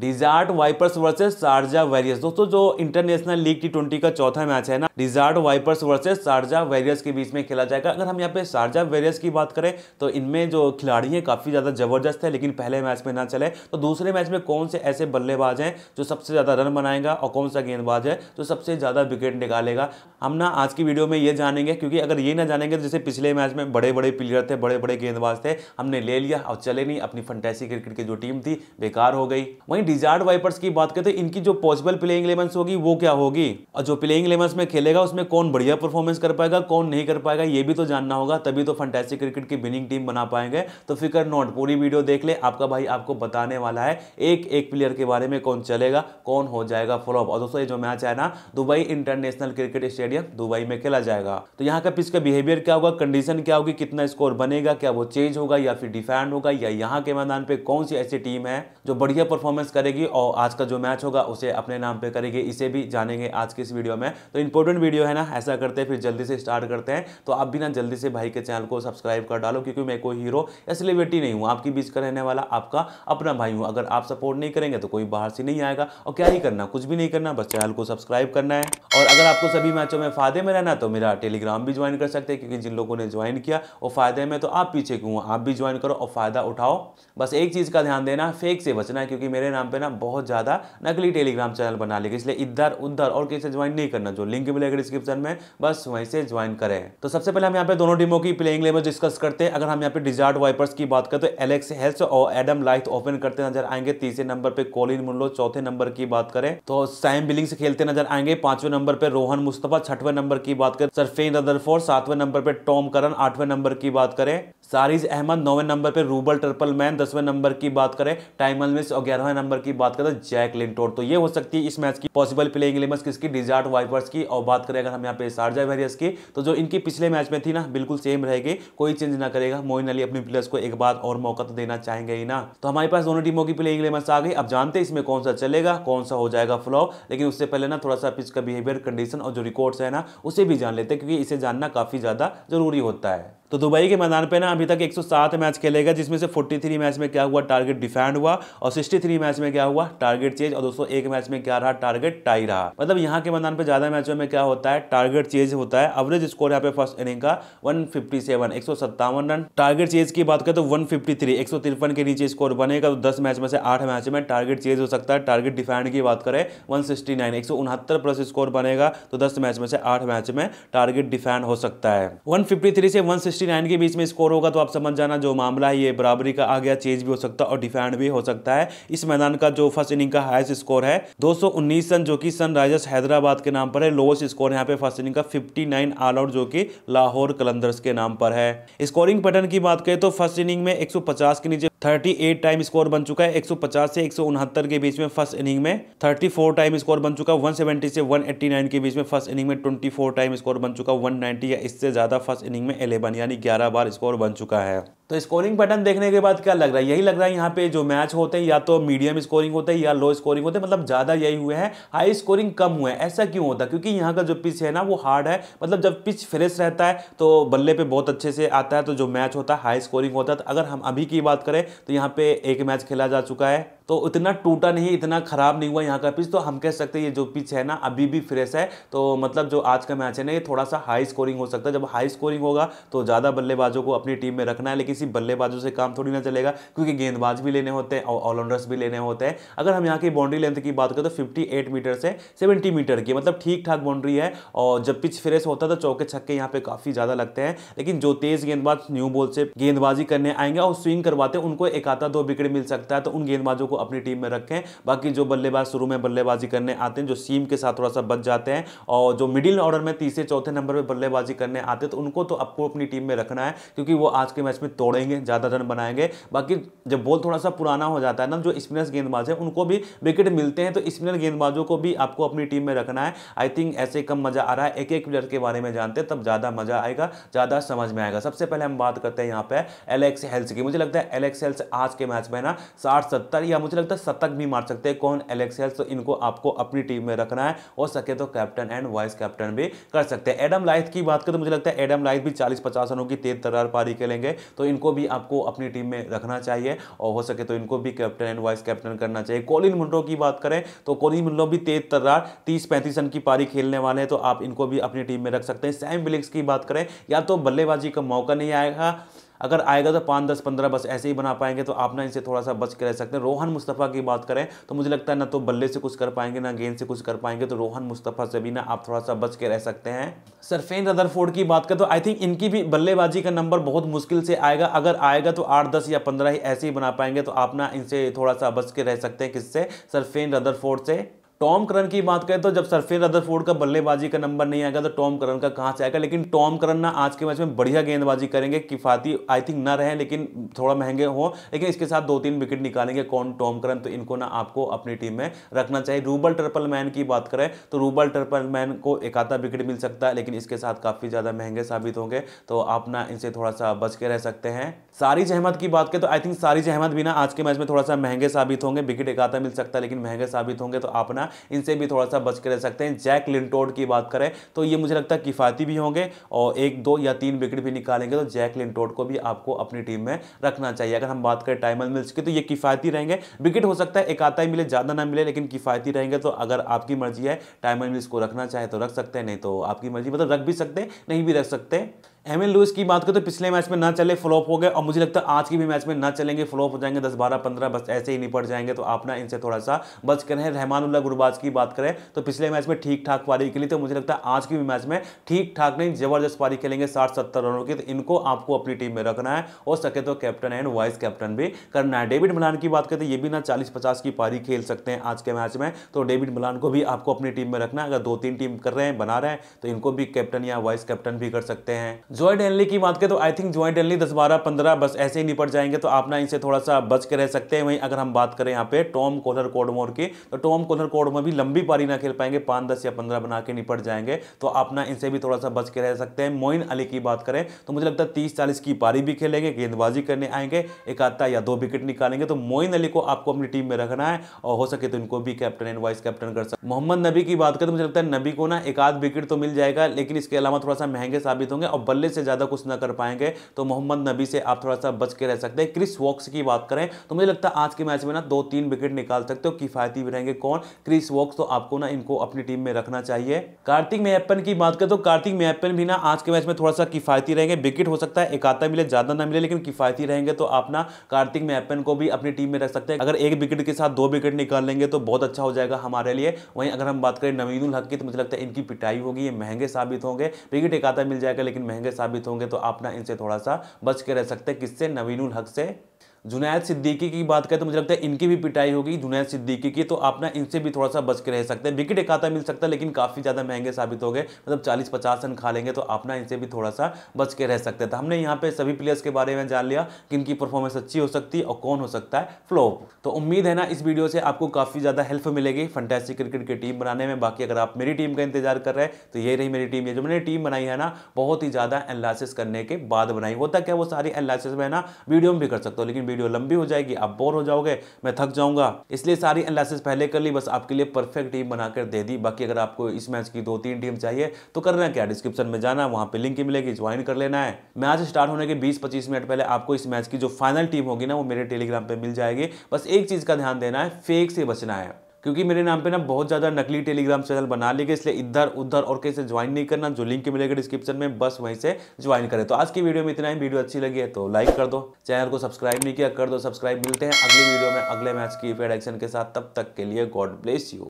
desert vipers versus Sharjah warriors दोस्तों जो international league T twenty का चौथा मैच है ना desert vipers versus Sharjah warriors के बीच में खेला जाएगा अगर हम यहाँ पे शारजा वेरियस की बात करें तो इनमें जो खिलाड़ी हैं काफ़ी ज़्यादा जबरदस्त है लेकिन पहले मैच में ना चले तो दूसरे मैच में कौन से ऐसे बल्लेबाज हैं जो सबसे ज़्यादा रन बनाएगा और कौन सा गेंदबाज है जो सबसे ज़्यादा विकेट निकालेगा हम ना आज की वीडियो में ये जानेंगे क्योंकि अगर ये ना जानेंगे तो जैसे पिछले मैच में बड़े बड़े प्लेयर थे बड़े बड़े गेंदबाज थे हमने ले लिया और चले नहीं अपनी फंटेसी क्रिकेट की जो टीम थी बेकार हो गई वहीं वहीं डिजार्ड वाइपर्स की बात करें तो इनकी जो पॉसिबल प्लेइंग इलेवंस होगी वो क्या होगी और जो प्लेइंग इलेवंस में खेलेगा उसमें कौन बढ़िया परफॉर्मेंस कर पाएगा कौन नहीं कर पाएगा ये भी तो जानना होगा तभी तो फंटेसी क्रिकेट की विनिंग टीम बना पाएंगे तो फिकर नॉट पूरी वीडियो देख ले आपका भाई आपको बताने वाला है एक एक प्लेयर के बारे में कौन चलेगा कौन हो जाएगा फ्लॉप और दोस्तों ये जो मैच है ना Dubai international cricket stadium Dubai में खेला जाएगा तो यहाँ का पिच का बिहेवियर क्या होगा कंडीशन क्या होगी कितना स्कोर बनेगा क्या वो चेंज होगा या फिर डिफेंड होगा या यहाँ के मैदान पर कौन सी ऐसी टीम है जो बढ़िया परफॉर्मेंस करेगी और आज का जो मैच होगा उसे अपने नाम पे करेगी इसे भी जानेंगे आज के इस वीडियो में तो इंपॉर्टेंट वीडियो है ना ऐसा करते हैं फिर जल्दी से स्टार्ट करते हैं तो आप भी ना जल्दी से भाई के चैनल को सब्सक्राइब कर डालो क्योंकि मैं कोई हीरो या सेलिब्रिटी नहीं हूँ आपके बीच का रहने वाला आपका अपना भाई हूँ अगर आप सपोर्ट नहीं करेंगे तो कोई बाहर से नहीं आएगा और क्या ही करना कुछ भी नहीं करना बस चैनल को सब्सक्राइब करना है और अगर आपको सभी मैचों में फायदे में रहना तो मेरा टेलीग्राम भी ज्वाइन कर सकते हैं क्योंकि जिन लोगों ने ज्वाइन किया वो फायदे में तो आप पीछे क्यों आप भी ज्वाइन करो और फायदा उठाओ बस एक चीज़ का ध्यान देना फेक से बचना क्योंकि मेरे नाम टेलीग्राम पे ना बहुत ज़्यादा नकली टेलीग्राम चैनल बना लेगा इसलिए इधर उधर और किसी ज्वाइन नहीं करना जो लिंक मिलेगा डिस्क्रिप्शन में बस वहीं से ज्वाइन करें तो सबसे पहले हम यहाँ पे दोनों टीमों की प्लेइंग लेवल डिस्कस करते हैं अगर हम यहाँ पे डिजार्ट वाइपर्स की बात करें तो एलेक्स हेल्स और एडम लाइथ ओपन करते नजर आएंगे तीसरे नंबर पे कोलिन मुल्लो चौथे नंबर की बात करें तो सैम बिलिंग्स खेलते नजर आएंगे पांचवें नंबर पे रोहन मुस्तफा छठवें नंबर की बात करें सरफेन रदरफोर्ड सातवें नंबर पे टॉम करन आठवें नंबर की बात करें सारिज अहमद नौवें नंबर पे रूबल ट्रिपल मैन दसवें नंबर की बात करें टाइमल मिस और ग्यारहवें नंबर नंबर की बात करें तो जैक लिंटोर तो ये हो सकती है इस मैच की पॉसिबल प्लेइंग इलेवन किसकी डिजार्ट वाइपर्स की और बात करें अगर हम यहाँ पे शारजा वेरियस की तो जो इनकी पिछले मैच में थी ना बिल्कुल सेम रहेगी कोई चेंज ना करेगा मोइन अली अपने प्लेयर्स को एक बार और मौका तो देना चाहेंगे ही ना तो हमारे पास दोनों टीमों की प्लेइंग इलेवन आ गई अब जानते हैं इसमें कौन सा चलेगा कौन सा हो जाएगा फ्लॉ लेकिन उससे पहले ना थोड़ा सा पिच का बिहेवियर कंडीशन और जो रिकॉर्ड्स है ना उसे भी जान लेते हैं क्योंकि इसे जानना काफी ज्यादा जरूरी होता है तो दुबई के मैदान पे ना अभी तक 107 मैच खेलेगा जिसमें से 43 मैच में क्या हुआ टारगेट डिफेंड हुआ और 63 मैच में क्या हुआ टारगेट चेंज और दोस्तों एक मैच में क्या रहा टारगेट टाई रहा मतलब यहाँ के मैदान पे ज्यादा मैचों में क्या होता है टारगेट चेंज होता है एवरेज स्कोर यहाँ पे फर्स्ट इनिंग का one fifty run target change की बात करें तो वन फिफ्टी के नीचे स्कोर बनेगा तो दस मैच में से आठ मैच में टारगेट चेंज हो सकता है टारगेट डिफेंड की बात करें वन सिक्सटी प्लस स्कोर बनेगा तो दस मैच में से आठ मैच में टारगेट डिफेंड हो सकता है वन से वन 69 के बीच में स्कोर होगा तो आप समझ जाना जो मामला है ये बराबरी का आ गया चेज भी हो सकता है और डिफेंड भी हो सकता है इस मैदान का जो फर्स्ट इनिंग का हाईएस्ट स्कोर है दो रन जो कि सनराइजर्स हैदराबाद के नाम पर है लोवेस्ट स्कोर यहाँ पे फर्स्ट इनिंग का फिफ्टी ऑल आउट जो कि लाहौर कलंदर्स के नाम पर है स्कोरिंग पैटर्न की बात करें तो फर्स्ट इनिंग में एक के नीचे 38 टाइम स्कोर बन चुका है 150 से एक के बीच में फर्स्ट इनिंग में 34 टाइम स्कोर बन चुका है 170 से 189 के बीच में फर्स्ट इनिंग में 24 टाइम स्कोर बन चुका है 190 या इससे ज़्यादा फर्स्ट इनिंग में 11 यानी 11 बार स्कोर बन चुका है तो स्कोरिंग पैटर्न देखने के बाद क्या लग रहा है यही लग रहा है यहाँ पे जो मैच होते हैं या तो मीडियम स्कोरिंग होते हैं या लो स्कोरिंग होते हैं मतलब ज़्यादा यही हुए हैं हाई स्कोरिंग कम हुए हैं ऐसा क्यों होता है क्योंकि यहाँ का जो पिच है ना वो हार्ड है मतलब जब पिच फ्रेश रहता है तो बल्ले पे बहुत अच्छे से आता है तो जो मैच होता है हाई स्कोरिंग होता है तो अगर हम अभी की बात करें तो यहाँ पर एक मैच खेला जा चुका है तो इतना टूटा नहीं इतना ख़राब नहीं हुआ यहाँ का पिच तो हम कह सकते हैं ये जो पिच है ना अभी भी फ्रेश है तो मतलब जो आज का मैच है ना ये थोड़ा सा हाई स्कोरिंग हो सकता है जब हाई स्कोरिंग होगा तो ज़्यादा बल्लेबाजों को अपनी टीम में रखना है लेकिन किसी बल्लेबाजों से काम थोड़ी ना चलेगा क्योंकि गेंदबाज भी लेने होते हैं और ऑलराउंडर्स भी लेने होते हैं अगर हम यहाँ की बाउंड्री लेंथ की बात करें तो फिफ्टी मीटर से सेवेंटी मीटर की मतलब ठीक ठाक बाउंड्री है और जब पिच फ्रेश होता है तो चौके छक्के यहाँ पे काफ़ी ज़्यादा लगते हैं लेकिन जो तेज़ गेंदबाज न्यू बॉल से गेंदबाजी करने आएंगे और स्विंग करवाते हैं उनको एक आता दो विकेट मिल सकता है तो उन गेंदबाजों को अपनी टीम में रखें बाकी जो बल्लेबाज शुरू में बल्लेबाजी करने आते हैं जो सीम के साथ थोड़ा सा बच जाते हैं और जो मिडिल ऑर्डर में तीसरे चौथे नंबर पर बल्लेबाजी करने आते हैं तो उनको तो आपको अपनी टीम में रखना है क्योंकि वो आज के मैच में तोड़ेंगे ज़्यादा रन बनाएंगे बाकी जब बॉल थोड़ा सा पुराना हो जाता है ना जो स्पिनर्स गेंदबाज है उनको भी विकेट मिलते हैं तो स्पिनर गेंदबाजों को भी आपको अपनी टीम में रखना है आई थिंक ऐसे कम मज़ा आ रहा है एक एक प्लेयर के बारे में जानते हैं तब ज़्यादा मज़ा आएगा ज़्यादा समझ में आएगा सबसे पहले हम बात करते हैं यहाँ पे एलेक्स हेल्स की मुझे लगता है एलेक्स हेल्स आज के मैच में ना साठ सत्तर या मुझे लगता है शतक भी मार सकते हैं कौन एलेक्स हेल्स तो इनको आपको अपनी टीम में रखना है हो सके तो कैप्टन एंड वाइस कैप्टन भी कर सकते हैं एडम लाइथ की बात करें तो मुझे लगता है एडम लाइथ भी चालीस पचास रनों की तेज तरार पारी खेलेंगे तो इनको भी आपको अपनी टीम में रखना चाहिए और हो सके तो इनको भी कैप्टन एंड वाइस कैप्टन करना चाहिए कोलिन मुंडो की बात करें तो कोलिन मुंडो भी तेज तर्रार तीस पैंतीस रन की पारी खेलने वाले हैं तो आप इनको भी अपनी टीम में रख सकते हैं सैम बिलिक्स की बात करें या तो बल्लेबाजी का मौका नहीं आएगा अगर आएगा तो पाँच दस पंद्रह बस ऐसे ही बना पाएंगे तो आप ना इनसे थोड़ा सा बच के रह सकते हैं रोहन मुस्तफ़ा की बात करें तो मुझे लगता है ना तो बल्ले से कुछ कर पाएंगे ना गेंद से कुछ कर पाएंगे तो रोहन मुस्तफ़ा से भी ना आप थोड़ा सा बच के रह सकते हैं सरफेन रदरफोर्ड की बात करें तो आई थिंक इनकी भी बल्लेबाजी का नंबर बहुत मुश्किल से आएगा अगर आएगा तो आठ दस या पंद्रह ही ऐसे ही बना पाएंगे तो आप ना इनसे थोड़ा सा बच के रह सकते हैं किससे सरफेन रदरफोर्ड से टॉम करन की बात करें तो जब सरफेर रदरफोर्ड का बल्लेबाजी का नंबर नहीं आएगा तो टॉम करन का कहाँ से आएगा लेकिन टॉम करन ना आज के मैच में बढ़िया गेंदबाजी करेंगे किफाती आई थिंक ना रहे लेकिन थोड़ा महंगे हो लेकिन इसके साथ दो तीन विकेट निकालेंगे कौन टॉम करन तो इनको ना आपको अपनी टीम में रखना चाहिए रूबल ट्रिपल मैन की बात करें तो रूबल ट्रिपल मैन को एक आधा विकेट मिल सकता है लेकिन इसके साथ काफ़ी ज़्यादा महंगे साबित होंगे तो आप ना इनसे थोड़ा सा बच के रह सकते हैं सारी जहमत की बात करें तो आई थिंक सारी जहमत भी ना आज के मैच में थोड़ा सा महंगे साबित होंगे विकेट एक आता मिल सकता है लेकिन महंगे साबित होंगे तो आप ना इनसे भी थोड़ा सा बच के रह सकते हैं जैक लिंटोड की बात करें तो ये मुझे लगता है किफ़ायती भी होंगे और एक दो या तीन विकेट भी निकालेंगे तो जैक लिंटोड को भी आपको अपनी टीम में रखना चाहिए अगर हम बात करें टाइमल मिल्स की तो ये किफ़ायती रहेंगे विकेट हो सकता है एक आता ही मिले ज़्यादा ना मिले लेकिन किफ़ायती रहेंगे तो अगर आपकी मर्जी है टाइमल मिल्स को रखना चाहे तो रख सकते हैं नहीं तो आपकी मर्जी मतलब रख भी सकते नहीं भी रख सकते एम एन की बात करें तो पिछले मैच में ना चले फ्लॉप हो गए और मुझे लगता है आज की भी मैच में ना चलेंगे फ्लॉप हो जाएंगे दस बारह पंद्रह बस ऐसे ही निपट जाएंगे तो आप ना इनसे थोड़ा सा बच करें रहमानुल्ला गुरबाज की बात करें तो पिछले मैच में ठीक ठाक पारी खेली तो मुझे लगता है आज की भी मैच में ठीक ठाक नहीं जबरदस्त पारी खेलेंगे साठ सत्तर रनों की तो इनको आपको अपनी टीम में रखना है और सके तो कैप्टन एंड वाइस कैप्टन भी करना है डेविड मिलान की बात करें तो ये भी ना चालीस पचास की पारी खेल सकते हैं आज के मैच में तो डेविड मिलान को भी आपको अपनी टीम में रखना है अगर दो तीन टीम कर रहे हैं बना रहे हैं तो इनको भी कैप्टन या वाइस कैप्टन भी कर सकते हैं ज्वाइंट एनली की बात करें तो आई थिंक ज्वाइंट एनली दस बारह पंद्रह बस ऐसे ही निपट जाएंगे तो आप ना इनसे थोड़ा सा बच के रह सकते हैं वहीं अगर हम बात करें यहाँ पे टॉम कोलर कोडमोर की तो टॉम कोलर कोडमोर भी लंबी पारी ना खेल पाएंगे पाँच दस या पंद्रह बना के निपट जाएंगे तो आप ना इनसे भी थोड़ा सा बच के रह सकते हैं मोइन अली की बात करें तो मुझे लगता है तीस चालीस की पारी भी खेलेंगे गेंदबाजी करने आएंगे एक आधा या दो विकेट निकालेंगे तो मोइन अली को आपको अपनी टीम में रखना है और हो सके तो इनको भी कैप्टन एंड वाइस कैप्टन कर सकते मोहम्मद नबी की बात करें तो मुझे लगता है नबी को ना एक आध विकेट तो मिल जाएगा लेकिन इसके अलावा थोड़ा सा महंगे साबित होंगे और बल्ले से ज़्यादा कुछ ना कर पाएंगे तो मोहम्मद नबी से आप थोड़ा सा बच के रह सकते हैं क्रिस वॉक्स की बात करें तो मुझे लगता है आज के मैच में ना दो तीन विकेट निकाल सकते हो किफायती भी रहेंगे कौन क्रिस वॉक्स तो आपको ना इनको अपनी टीम में रखना चाहिए कार्तिक मेहपन की बात करें तो कार्तिक मेहपन भी ना आज के मैच में थोड़ा सा किफायती रहेंगे विकेट हो सकता है एक मिले ज़्यादा ना मिले लेकिन किफायती रहेंगे तो आप ना कार्तिक मेहपन को भी अपनी टीम में रख सकते हैं अगर एक विकेट के साथ दो विकेट निकाल लेंगे तो बहुत अच्छा हो जाएगा हमारे लिए वहीं अगर हम बात करें नवीन हक की तो मुझे लगता है इनकी पिटाई होगी ये महंगे साबित होंगे विकेट एक मिल जाएगा लेकिन महंगे साबित होंगे तो आप ना इनसे थोड़ा सा बच के रह सकते हैं किससे नवीनुल हक से जुनैद सिद्दीकी की बात करें तो मुझे लगता है इनकी भी पिटाई होगी जुनैद सिद्दीकी की तो आप ना इनसे भी थोड़ा सा बच के रह सकते हैं विकेट एक मिल सकता है लेकिन काफ़ी ज़्यादा महंगे साबित हो गए मतलब चालीस पचास रन खा लेंगे तो आप ना इनसे भी थोड़ा सा बच के रह सकते तो हमने यहाँ पे सभी प्लेयर्स के बारे में जान लिया कि इनकी परफॉर्मेंस अच्छी हो सकती है और कौन हो सकता है फ्लोप तो उम्मीद है ना इस वीडियो से आपको काफ़ी ज़्यादा हेल्प मिलेगी फंटेसी क्रिकेट की टीम बनाने में बाकी अगर आप मेरी टीम का इंतजार कर रहे हैं तो ये रही मेरी टीम ये जो मैंने टीम बनाई है ना बहुत ही ज़्यादा एनालिसिस करने के बाद बनाई होता क्या वो सारी एनालिसिस में ना वीडियो में भी कर सकते हो लेकिन वीडियो लंबी हो जाएगी आप बोर हो जाओगे मैं थक जाऊंगा इसलिए सारी एनालिसिस पहले कर ली बस आपके लिए परफेक्ट टीम बनाकर दे दी बाकी अगर आपको इस मैच की दो तीन टीम चाहिए तो करना क्या डिस्क्रिप्शन में जाना वहां पर लिंक मिलेगी ज्वाइन कर लेना है मैच स्टार्ट होने के बीस पच्चीस मिनट पहले आपको इस मैच की जो फाइनल टीम होगी ना वो मेरे टेलीग्राम पर मिल जाएगी बस एक चीज़ का ध्यान देना है फेक से बचना है क्योंकि मेरे नाम पे ना बहुत ज़्यादा नकली टेलीग्राम चैनल बना लेंगे इसलिए इधर उधर और कैसे ज्वाइन नहीं करना जो लिंक मिलेगा डिस्क्रिप्शन में बस वहीं से ज्वाइन करें तो आज की वीडियो में इतना ही वीडियो अच्छी लगी है तो लाइक कर दो चैनल को सब्सक्राइब नहीं किया कर दो सब्सक्राइब मिलते हैं अगली वीडियो में अगले मैच की फेड एक्शन के साथ तब तक के लिए गॉड ब्लेस यू